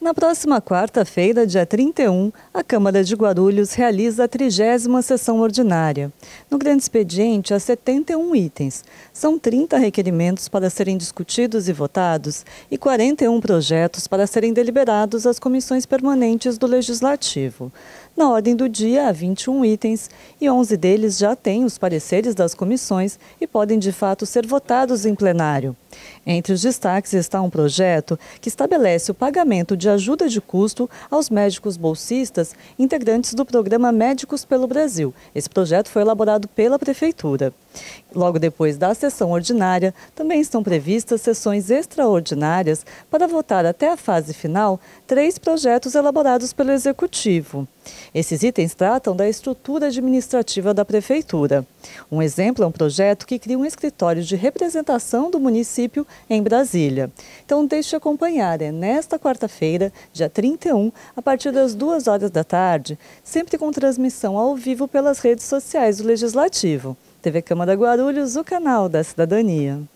Na próxima quarta-feira, dia 31, a Câmara de Guarulhos realiza a trigésima sessão ordinária. No grande expediente, há 71 itens. São 30 requerimentos para serem discutidos e votados e 41 projetos para serem deliberados às comissões permanentes do Legislativo. Na ordem do dia, há 21 itens e 11 deles já têm os pareceres das comissões e podem de fato ser votados em plenário. Entre os destaques está um projeto que estabelece o pagamento de ajuda de custo aos médicos bolsistas integrantes do programa Médicos pelo Brasil. Esse projeto foi elaborado pela Prefeitura. Logo depois da sessão ordinária, também estão previstas sessões extraordinárias para votar até a fase final três projetos elaborados pelo Executivo. Esses itens tratam da estrutura administrativa da Prefeitura. Um exemplo é um projeto que cria um escritório de representação do município em Brasília. Então, deixe acompanhar, é nesta quarta-feira, dia 31, a partir das 2 horas da tarde, sempre com transmissão ao vivo pelas redes sociais do Legislativo. TV Câmara Guarulhos, o canal da cidadania.